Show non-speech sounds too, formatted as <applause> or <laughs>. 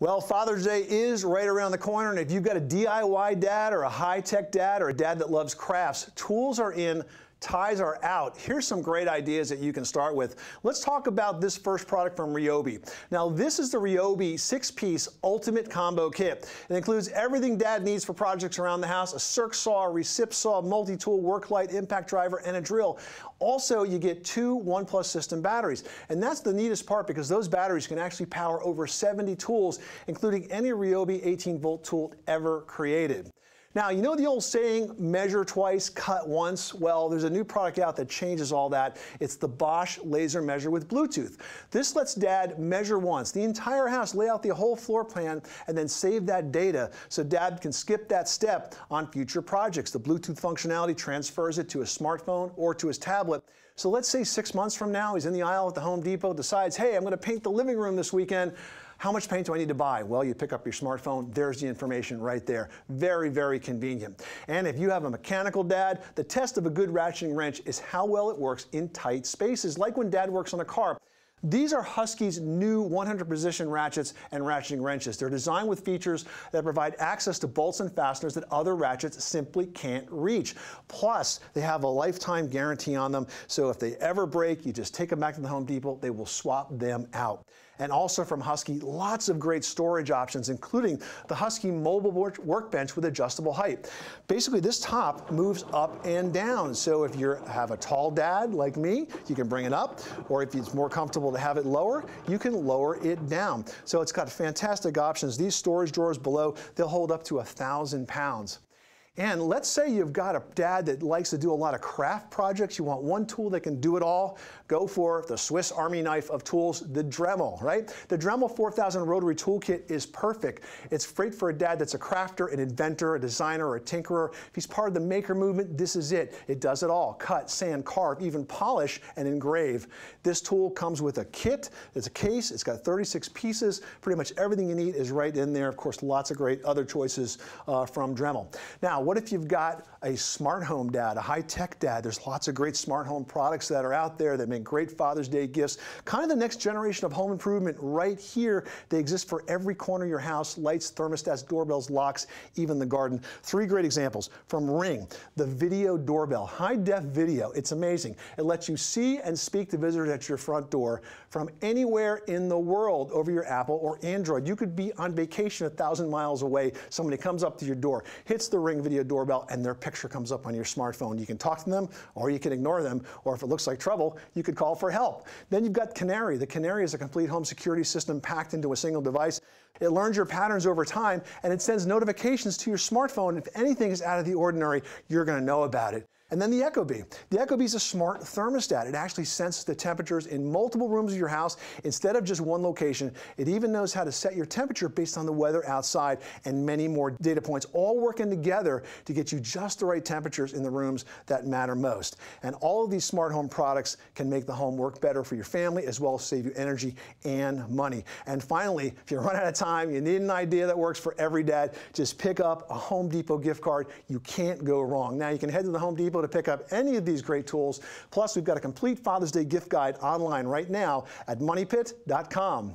Well, Father's Day is right around the corner, and if you've got a DIY dad or a high tech dad or a dad that loves crafts, tools are in ties are out, here's some great ideas that you can start with. Let's talk about this first product from Ryobi. Now, this is the Ryobi six-piece ultimate combo kit. It includes everything dad needs for projects around the house, a circ saw, a recip saw, multi-tool, work light, impact driver, and a drill. Also, you get two OnePlus system batteries. And that's the neatest part because those batteries can actually power over 70 tools, including any Ryobi 18-volt tool ever created. Now, you know the old saying, measure twice, cut once? Well, there's a new product out that changes all that. It's the Bosch laser measure with Bluetooth. This lets dad measure once, the entire house, lay out the whole floor plan, and then save that data so dad can skip that step on future projects. The Bluetooth functionality transfers it to his smartphone or to his tablet. So let's say six months from now, he's in the aisle at the Home Depot, decides, hey, I'm gonna paint the living room this weekend. How much paint do I need to buy? Well, you pick up your smartphone, there's the information right there. Very, very convenient. And if you have a mechanical dad, the test of a good ratcheting wrench is how well it works in tight spaces, like when dad works on a car. These are Husky's new 100 position ratchets and ratcheting wrenches. They're designed with features that provide access to bolts and fasteners that other ratchets simply can't reach. Plus, they have a lifetime guarantee on them, so if they ever break, you just take them back to the Home Depot, they will swap them out and also from Husky, lots of great storage options, including the Husky mobile workbench with adjustable height. Basically, this top moves up and down. So if you have a tall dad like me, you can bring it up, or if it's more comfortable to have it lower, you can lower it down. So it's got fantastic options. These storage drawers below, they'll hold up to a thousand pounds. And let's say you've got a dad that likes to do a lot of craft projects. You want one tool that can do it all. Go for the Swiss Army knife of tools, the Dremel, right? The Dremel 4000 rotary toolkit is perfect. It's great for a dad that's a crafter, an inventor, a designer, or a tinkerer. If he's part of the maker movement, this is it. It does it all. Cut, sand, carve, even polish and engrave. This tool comes with a kit. It's a case. It's got 36 pieces. Pretty much everything you need is right in there. Of course, lots of great other choices uh, from Dremel. Now, now, what if you've got a smart home dad, a high tech dad? There's lots of great smart home products that are out there that make great Father's Day gifts. Kind of the next generation of home improvement right here. They exist for every corner of your house lights, thermostats, doorbells, locks, even the garden. Three great examples from Ring, the video doorbell, high def video. It's amazing. It lets you see and speak to visitors at your front door from anywhere in the world over your Apple or Android. You could be on vacation a thousand miles away. Somebody comes up to your door, hits the Ring video video doorbell and their picture comes up on your smartphone. You can talk to them or you can ignore them, or if it looks like trouble, you could call for help. Then you've got Canary. The Canary is a complete home security system packed into a single device. It learns your patterns over time and it sends notifications to your smartphone. If anything is out of the ordinary, you're going to know about it. And then the Echo Bee. The Echo Bee is a smart thermostat. It actually senses the temperatures in multiple rooms of your house instead of just one location. It even knows how to set your temperature based on the weather outside and many more data points all working together to get you just the right temperatures in the rooms that matter most. And all of these smart home products can make the home work better for your family as well as save you energy and money. And finally, if you <laughs> run out of time, you need an idea that works for every dad, just pick up a Home Depot gift card. You can't go wrong. Now you can head to the Home Depot to pick up any of these great tools. Plus, we've got a complete Father's Day gift guide online right now at moneypit.com.